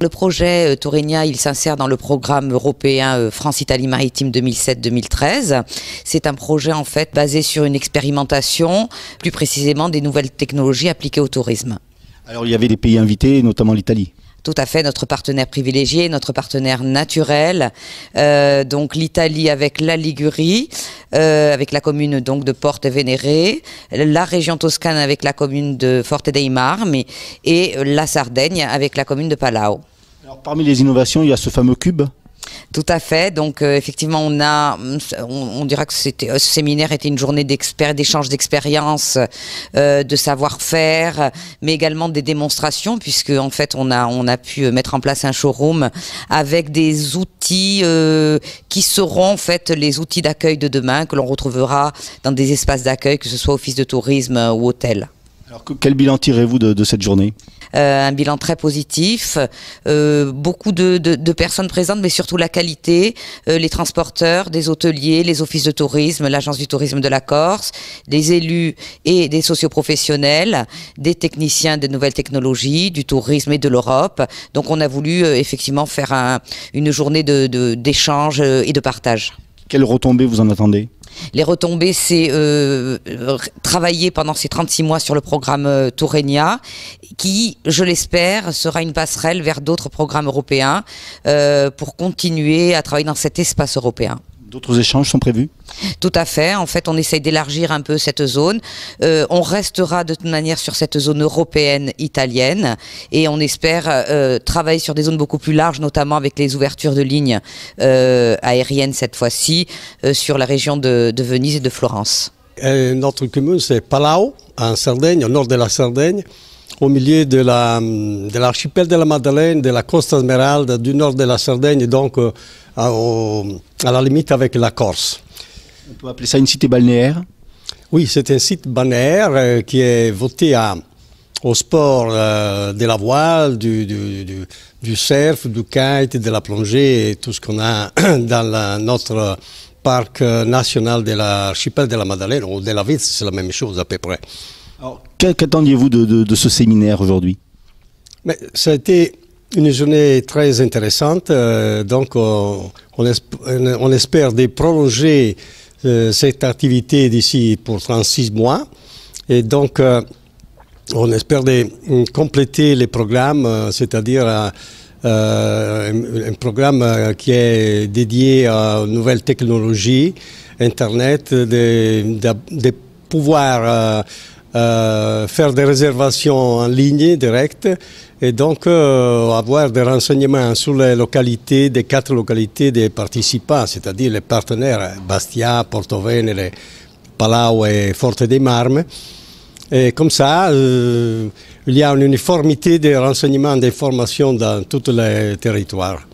Le projet euh, Tourigna, il s'insère dans le programme européen euh, France-Italie maritime 2007-2013. C'est un projet en fait basé sur une expérimentation, plus précisément des nouvelles technologies appliquées au tourisme. Alors il y avait des pays invités, notamment l'Italie tout à fait notre partenaire privilégié, notre partenaire naturel. Euh, donc l'Italie avec la Ligurie, avec la commune donc de Porte Vénérée, la région Toscane avec la commune de Forte dei Marmi et la Sardaigne avec la commune de Palau parmi les innovations, il y a ce fameux cube. Tout à fait. Donc euh, effectivement, on a, on, dira que c'était, euh, ce séminaire était une journée d'experts, d'échanges d'expériences, euh, de savoir-faire, mais également des démonstrations, puisque en fait, on a, on a pu mettre en place un showroom avec des outils qui seront en fait les outils d'accueil de demain que l'on retrouvera dans des espaces d'accueil, que ce soit office de tourisme ou hôtel quel bilan tirez-vous de, cette journée euh, Un bilan très positif, euh, beaucoup de, personnes présentes, mais surtout la qualité, euh, les transporteurs, des hôteliers, les offices de tourisme, l'agence du tourisme de la Corse, des élus et des socioprofessionnels, des techniciens des nouvelles technologies, du tourisme et de l'Europe. Donc on a voulu effectivement faire une journée d'échange et de partage. Quelles retombées vous en attendez les retombées, c'est euh, travailler pendant ces 36 mois sur le programme euh, Tourenia, qui, je l'espère, sera une passerelle vers d'autres programmes européens euh, pour continuer à travailler dans cet espace européen. D'autres échanges sont prévus Tout à fait. En fait, on essaye d'élargir un peu cette zone. Euh, on restera de toute manière sur cette zone européenne italienne et on espère euh, travailler sur des zones beaucoup plus larges, notamment avec les ouvertures de lignes euh, aériennes cette fois-ci sur la région de, Venise et de Florence. notre commune, c'est Palau, en Sardaigne, au nord de la Sardaigne au milieu de l'archipel la, de, de la Madeleine, de la Costa Smeralda, du nord de la Sardaigne, et donc euh, à, la limite avec la Corse. On peut appeler ça une cité balnéaire Oui, c'est un site balnéaire euh, qui est voté à, au sport euh, de la voile, du, du, du, surf, du kite, de la plongée et tout ce qu'on a dans notre parc national de l'archipel de la Madeleine ou de la ville, c'est la même chose à peu près. Alors, qu'attendiez-vous de, ce séminaire aujourd'hui Ça a été une journée très intéressante. Euh, donc, on, espère de prolonger euh, cette activité d'ici pour 36 mois. Et donc, euh, on espère de compléter les programmes, c'est-à-dire un, programme qui est dédié aux nouvelles technologies, Internet, de pouvoir euh, faire des réservations en ligne directes et donc euh, avoir des renseignements sur les localités, des quatre localités des participants, c'est-à-dire les partenaires Bastia, Porto Venere, Palau et Forte des Marmes. Et comme ça, euh, il y a une uniformité des renseignements, des formations dans tous les territoires.